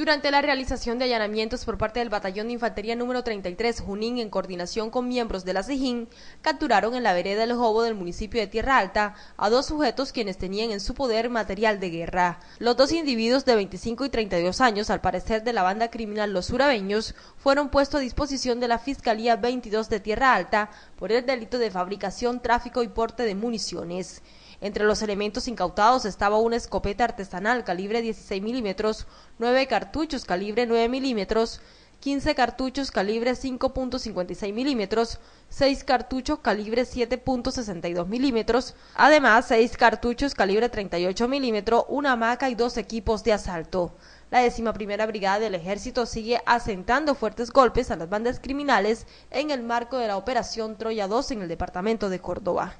Durante la realización de allanamientos por parte del Batallón de Infantería número 33 Junín en coordinación con miembros de la SIJIN, capturaron en la vereda El Jobo del municipio de Tierra Alta a dos sujetos quienes tenían en su poder material de guerra. Los dos individuos de 25 y 32 años, al parecer de la banda criminal Los Urabeños, fueron puestos a disposición de la Fiscalía 22 de Tierra Alta por el delito de fabricación, tráfico y porte de municiones. Entre los elementos incautados estaba una escopeta artesanal calibre 16 milímetros, nueve cartuchos calibre 9 milímetros, 15 cartuchos calibre 5.56 milímetros, seis cartuchos calibre 7.62 milímetros, además seis cartuchos calibre 38 milímetros, una hamaca y dos equipos de asalto. La décima primera brigada del ejército sigue asentando fuertes golpes a las bandas criminales en el marco de la operación Troya 2 en el departamento de Córdoba.